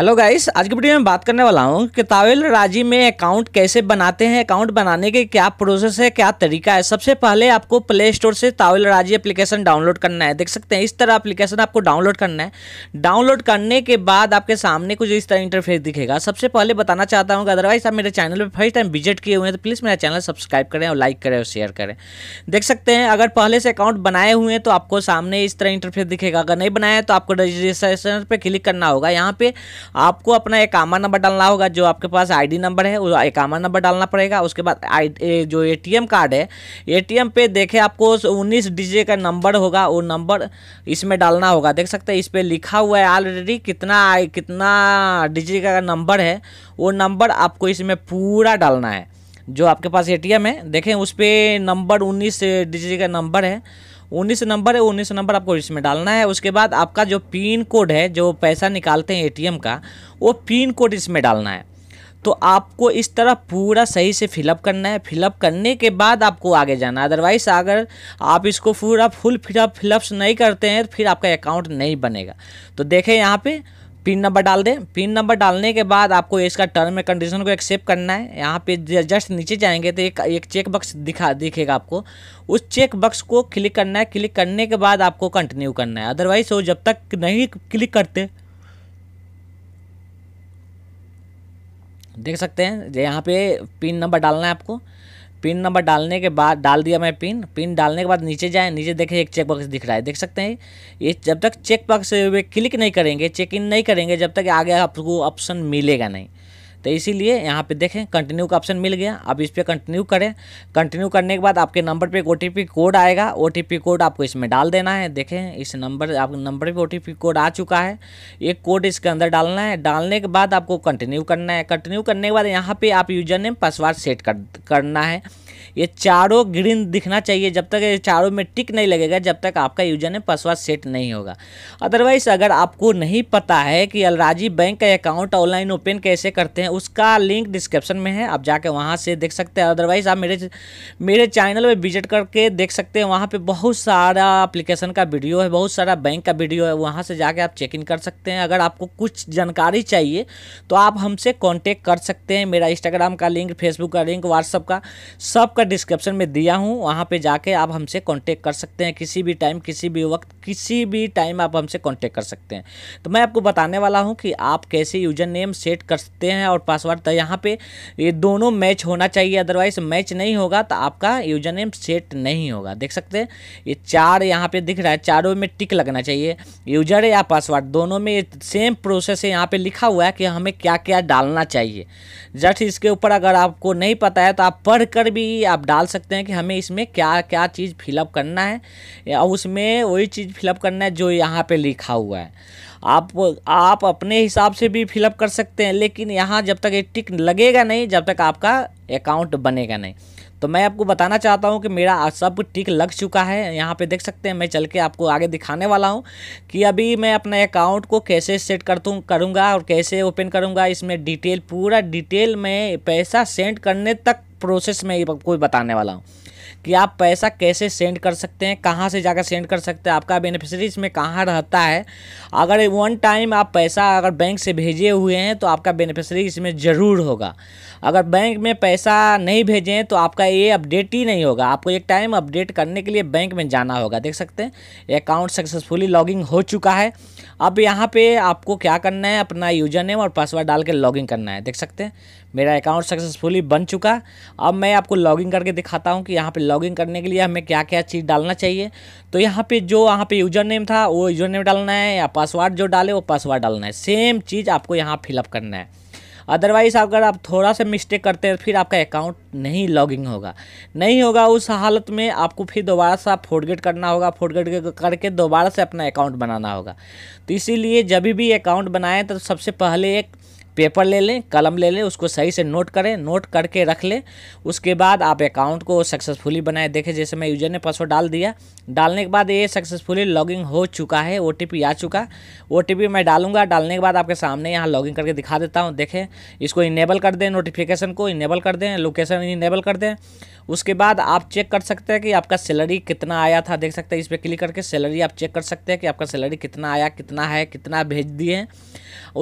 hello guys आज की video में बात करने वाला हूँ कि तावेल राजी में अकाउंट कैसे बनाते हैं अकाउंट बनाने के क्या प्रोसेस है क्या तरीका है सबसे पहले आपको प्ले स्टोर से तावेल राजी एप्लीकेशन डाउनलोड करना है देख सकते हैं इस तरह एप्लीकेशन आपको डाउनलोड करना है डाउनलोड करने के बाद आपके सामने कुछ इस तरह इंटरफेस दिखेगा सबसे पहले बताना चाहता हूँ कि अदरवाइज आप मेरे चैनल पर फर्स्ट टाइम विजिट किए हुए हैं तो प्लीज़ मेरा चैनल सब्सक्राइब करें और लाइक करें और शेयर करें देख सकते हैं अगर पहले से अकाउंट बनाए हुए हैं तो आपको सामने इस तरह इंटरफेस दिखेगा अगर नहीं बनाया तो आपको रजिस्ट्रेशन पर क्लिक करना होगा यहाँ पर आपको अपना एकामा नंबर डालना होगा जो आपके पास आईडी नंबर है वो एकामा नंबर डालना पड़ेगा उसके बाद आई जो एटीएम कार्ड है एटीएम पे देखे आपको उन्नीस डिजिट का नंबर होगा वो नंबर इसमें डालना होगा देख सकते हैं इस पर लिखा हुआ है ऑलरेडी कितना कितना डिजिट का नंबर है वो नंबर आपको इसमें पूरा डालना है जो आपके पास एटीएम है देखें उस पर नंबर उन्नीस डिजिट का नंबर है उन्नीस नंबर है उन्नीस नंबर आपको इसमें डालना है उसके बाद आपका जो पिन कोड है जो पैसा निकालते हैं एटीएम का वो पिन कोड इसमें डालना है तो आपको इस तरह पूरा सही से फिलअप करना है फिलअप करने के बाद आपको आगे जाना अदरवाइज अगर आप इसको पूरा फुल फिलअप फिलअप्स नहीं करते हैं तो फिर आपका अकाउंट नहीं बनेगा तो देखें यहाँ पर पिन नंबर डाल दें पिन नंबर डालने के बाद आपको इसका टर्म एंड कंडीशन को एक्सेप्ट करना है यहाँ पे जस्ट नीचे जाएंगे तो एक एक चेक बक्स दिखा दिखेगा आपको उस चेक बक्स को क्लिक करना है क्लिक करने के बाद आपको कंटिन्यू करना है अदरवाइज वो जब तक नहीं क्लिक करते देख सकते हैं यहाँ पे पिन नंबर डालना है आपको पिन नंबर डालने के बाद डाल दिया मैं पिन पिन डालने के बाद नीचे जाएं नीचे देखें एक चेक बॉक्स दिख रहा है देख सकते हैं ये जब तक चेक बॉक्स क्लिक नहीं करेंगे चेक इन नहीं करेंगे जब तक आगे आपको ऑप्शन मिलेगा नहीं तो इसीलिए यहाँ पे देखें कंटिन्यू का ऑप्शन मिल गया अब इस पर कंटिन्यू करें कंटिन्यू करने के बाद आपके नंबर पर एक ओ कोड आएगा ओ कोड आपको इसमें डाल देना है देखें इस नंबर आप नंबर पर ओ कोड आ चुका है एक कोड इसके अंदर डालना है डालने के बाद आपको कंटिन्यू करना है कंटिन्यू करने के बाद यहाँ पर आप यूजर नेम पासवर्ड सेट कर करना है ये चारों ग्रीन दिखना चाहिए जब तक ये चारों में टिक नहीं लगेगा जब तक आपका यूजर ने पासवर्ड सेट नहीं होगा अदरवाइज अगर आपको नहीं पता है कि अलराजी बैंक का अकाउंट ऑनलाइन ओपन कैसे करते हैं उसका लिंक डिस्क्रिप्शन में है आप जाके वहाँ से देख सकते हैं अदरवाइज़ आप मेरे मेरे चैनल पर विजिट करके देख सकते हैं वहाँ पर बहुत सारा अप्लीकेशन का वीडियो है बहुत सारा बैंक का वीडियो है वहाँ से जाके आप चेक इन कर सकते हैं अगर आपको कुछ जानकारी चाहिए तो आप हमसे कॉन्टेक्ट कर सकते हैं मेरा इंस्टाग्राम का लिंक फेसबुक का लिंक व्हाट्सअप का सब आपका डिस्क्रिप्शन में दिया हूँ वहाँ पे जाके आप हमसे कांटेक्ट कर सकते हैं किसी भी टाइम किसी भी वक्त किसी भी टाइम आप हमसे कांटेक्ट कर सकते हैं तो मैं आपको बताने वाला हूँ कि आप कैसे यूजर नेम सेट कर सकते हैं और पासवर्ड तो यहाँ पे ये दोनों मैच होना चाहिए अदरवाइज मैच नहीं होगा तो आपका यूजर नेम सेट नहीं होगा देख सकते हैं ये चार यहाँ पर दिख रहा है चारों में टिक लगना चाहिए यूजर या पासवर्ड दोनों में सेम प्रोसेस है यहाँ पर लिखा हुआ है कि हमें क्या क्या डालना चाहिए जस्ट इसके ऊपर अगर आपको नहीं पता है तो आप पढ़ कर भी आप डाल सकते हैं कि हमें इसमें क्या क्या चीज़ फिलअप करना है या उसमें वही चीज़ फिलअप करना है जो यहाँ पे लिखा हुआ है आप आप अपने हिसाब से भी फिलअप कर सकते हैं लेकिन यहाँ जब तक ये टिक लगेगा नहीं जब तक आपका अकाउंट बनेगा नहीं तो मैं आपको बताना चाहता हूँ कि मेरा सब टिक लग चुका है यहाँ पे देख सकते हैं मैं चल के आपको आगे दिखाने वाला हूँ कि अभी मैं अपने अकाउंट को कैसे सेट कर दूँ करूँगा और कैसे ओपन करूँगा इसमें डिटेल पूरा डिटेल में पैसा सेंड करने तक प्रोसेस में आपको बताने वाला हूँ कि आप पैसा कैसे सेंड कर सकते हैं कहाँ से जाकर सेंड कर सकते हैं आपका बेनिफिशरी इसमें कहाँ रहता है अगर वन टाइम आप पैसा अगर बैंक से भेजे हुए हैं तो आपका बेनिफिशरी इसमें ज़रूर होगा अगर बैंक में पैसा नहीं भेजें तो आपका ये अपडेट ही नहीं होगा आपको एक टाइम अपडेट करने के लिए बैंक में जाना होगा देख सकते हैं अकाउंट सक्सेसफुली लॉगिंग हो चुका है अब यहाँ पे आपको क्या करना है अपना यूजर नेम और पासवर्ड डाल के लॉगिंग करना है देख सकते हैं मेरा अकाउंट सक्सेसफुली बन चुका अब मैं आपको लॉगिन करके दिखाता हूँ कि यहाँ पे लॉगिन करने के लिए हमें क्या क्या चीज़ डालना चाहिए तो यहाँ पे जो यहाँ पे यूज़र नेम था वो यूज़र नेम डालना है या पासवर्ड जो डाले वो पासवर्ड डालना है सेम चीज़ आपको यहाँ फिलअप करना है अदरवाइज़ अगर आप थोड़ा सा मिस्टेक करते हैं फिर आपका अकाउंट नहीं लॉगिंग होगा नहीं होगा उस हालत में आपको फिर दोबारा से फोर्डगेट करना होगा फोर्डगेट करके दोबारा से अपना अकाउंट बनाना होगा तो इसीलिए जब भी अकाउंट बनाएं तो सबसे पहले एक पेपर ले लें कलम ले लें उसको सही से नोट करें नोट करके रख लें उसके बाद आप अकाउंट को सक्सेसफुली बनाए देखें जैसे मैं यूजर ने पासवर्ड डाल दिया डालने के बाद ये सक्सेसफुली लॉगिंग हो चुका है ओ आ चुका ओ मैं डालूंगा डालने के बाद आपके सामने यहाँ लॉगिंग करके दिखा देता हूँ देखें इसको इनेबल कर दें नोटिफिकेशन को इनेबल कर दें लोकेशन इनेबल कर दें उसके बाद आप चेक कर सकते हैं कि आपका सैलरी कितना आया था देख सकते हैं इस पर क्लिक करके सैलरी आप चेक कर सकते हैं कि आपका सैलरी कितना आया कितना है कितना भेज दिए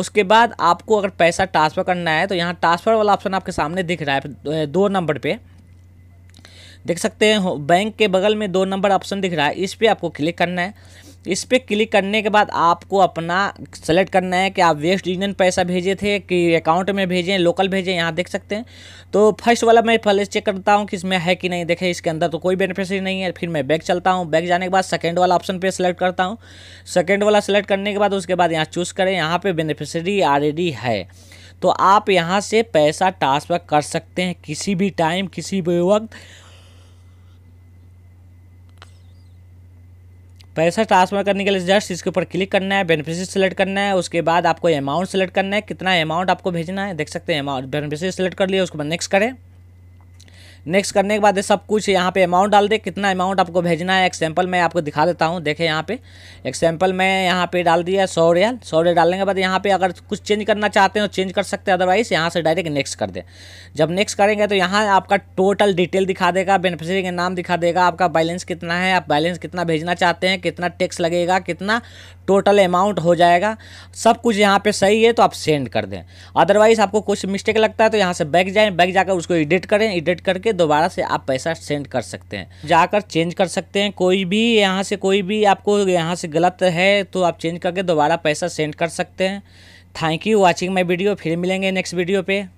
उसके बाद आपको अगर पैसा ट्रांसफ़र करना है तो यहाँ ट्रांसफ़र वाला ऑप्शन आपके सामने दिख रहा है दो नंबर पे देख सकते हैं बैंक के बगल में दो नंबर ऑप्शन दिख रहा है इस पर आपको क्लिक करना है इस पर क्लिक करने के बाद आपको अपना सेलेक्ट करना है कि आप वेस्ट यूनियन पैसा भेजे थे कि अकाउंट में भेजें लोकल भेजें यहाँ देख सकते हैं तो फर्स्ट वाला मैं पहले चेक करता हूँ कि इसमें है कि नहीं देखें इसके अंदर तो कोई बेनिफिशरी नहीं है फिर मैं बैक चलता हूँ बैक जाने के बाद सेकेंड वाला ऑप्शन पर सेलेक्ट करता हूँ सेकेंड वाला सेलेक्ट करने के बाद उसके बाद यहाँ चूज़ करें यहाँ पर बेनिफिशरी ऑलरेडी है तो आप यहाँ से पैसा ट्रांसफ़र कर सकते हैं किसी भी टाइम किसी भी वक्त पैसा ट्रांसफर करने के लिए जस्ट इसके ऊपर क्लिक करना है बेनिफिशियरी सेलेक्ट करना है उसके बाद आपको अमाउंट सेलेक्ट करना है कितना अमाउंट आपको भेजना है देख सकते हैं अमाउंट बेनिफिशियरी सेलेक्ट कर लिया उसके बाद नेक्स्ट करें नेक्स्ट करने के बाद सब कुछ यहाँ पे अमाउंट डाल दे कितना अमाउंट आपको भेजना है एग्जाम्पल मैं आपको दिखा देता हूँ देखें यहाँ पे एग्जाम्पल मैं यहाँ पे डाल दिया सौ रियल सौ रियल डालने के बाद यहाँ पे अगर कुछ चेंज करना चाहते हो तो चेंज कर सकते हैं अदरवाइज यहाँ से डायरेक्ट नेक्स्ट कर दें जब नेक्स्ट करेंगे तो यहाँ आपका टोटल डिटेल दिखा देगा बेनिफिशरी का नाम दिखा देगा आपका बैलेंस कितना है आप बैलेंस कितना भेजना चाहते हैं कितना टैक्स लगेगा कितना टोटल अमाउंट हो जाएगा सब कुछ यहाँ पे सही है तो आप सेंड कर दें अदरवाइज आपको कुछ मिस्टेक लगता है तो यहाँ से बैक जाएँ बैक जाकर उसको एडिट करें एडिट करके करके दोबारा से आप पैसा सेंड कर सकते हैं जाकर चेंज कर सकते हैं कोई भी यहाँ से कोई भी आपको यहाँ से गलत है तो आप चेंज करके दोबारा पैसा सेंड कर सकते हैं thank you watching my video फिर मिलेंगे नेक्स्ट वीडियो पे